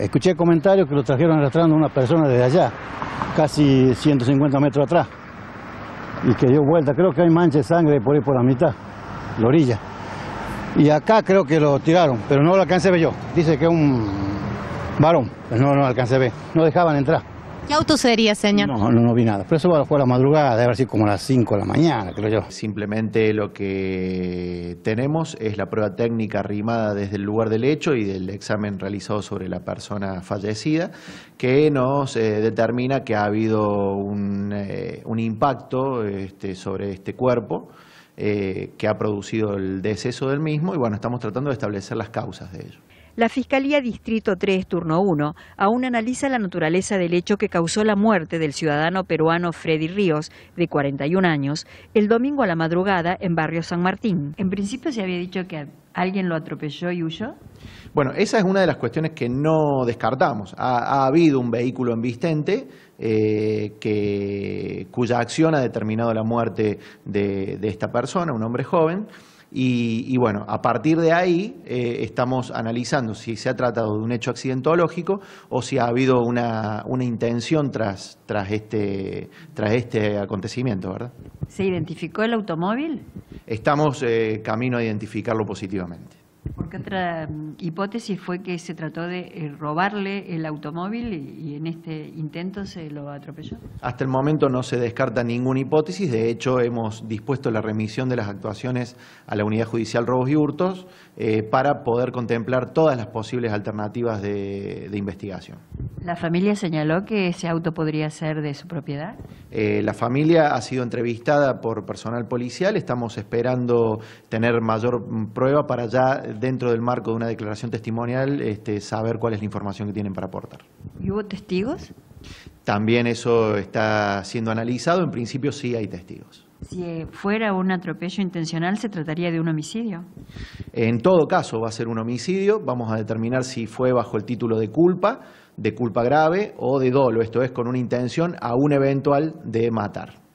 Escuché comentarios que lo trajeron arrastrando una persona desde allá, casi 150 metros atrás, y que dio vuelta. Creo que hay mancha de sangre por ahí por la mitad, la orilla. Y acá creo que lo tiraron, pero no lo alcancé a ver yo. Dice que es un varón, pero no, no lo alcancé a ver. No dejaban entrar. ¿Qué auto sería, señor? No, no, vi nada. Pero eso fue a la madrugada, debe haber como a las 5 de la mañana, creo yo. Simplemente lo que tenemos es la prueba técnica arrimada desde el lugar del hecho y del examen realizado sobre la persona fallecida, que nos eh, determina que ha habido eh, un, impacto este, sobre este cuerpo. Eh, que ha producido el deceso del mismo y bueno, estamos tratando de establecer las causas de ello. La Fiscalía Distrito 3, turno 1, aún analiza la naturaleza del hecho que causó la muerte del ciudadano peruano Freddy Ríos, de 41 años, el domingo a la madrugada en Barrio San Martín. En principio se había dicho que alguien lo atropelló y huyó. Bueno, esa es una de las cuestiones que no descartamos. Ha, habido un vehículo embistente eh, que, cuya acción ha determinado la muerte de esta persona, un hombre joven. Y, bueno, a partir de ahí eh, estamos analizando si se ha tratado de un hecho accidentológico o si ha habido una, intención tras, tras, este, tras este acontecimiento, ¿verdad? ¿Se identificó el automóvil? Estamos eh, camino a identificarlo positivamente. ¿Qué otra mm, hipótesis fue que se trató de eh, robarle el automóvil y, en este intento se lo atropelló. Hasta el momento no se descarta ninguna hipótesis, de hecho hemos dispuesto la remisión de las actuaciones a la Unidad Judicial Robos y Hurtos eh, para poder contemplar todas las posibles alternativas de investigación. ¿La familia señaló que ese auto podría ser de su propiedad? Eh, la familia ha sido entrevistada por personal policial. Estamos esperando tener mayor prueba para ya, dentro del marco de una declaración testimonial, este, saber cuál es la información que tienen para aportar. ¿Y hubo testigos? También eso está siendo analizado. En principio sí hay testigos. Si eh, fuera un atropello intencional, ¿se trataría de un homicidio? En todo caso va a ser un homicidio. Vamos a determinar si fue bajo el título de culpa, de culpa grave o de dolo, esto es, con una intención a un eventual de matar.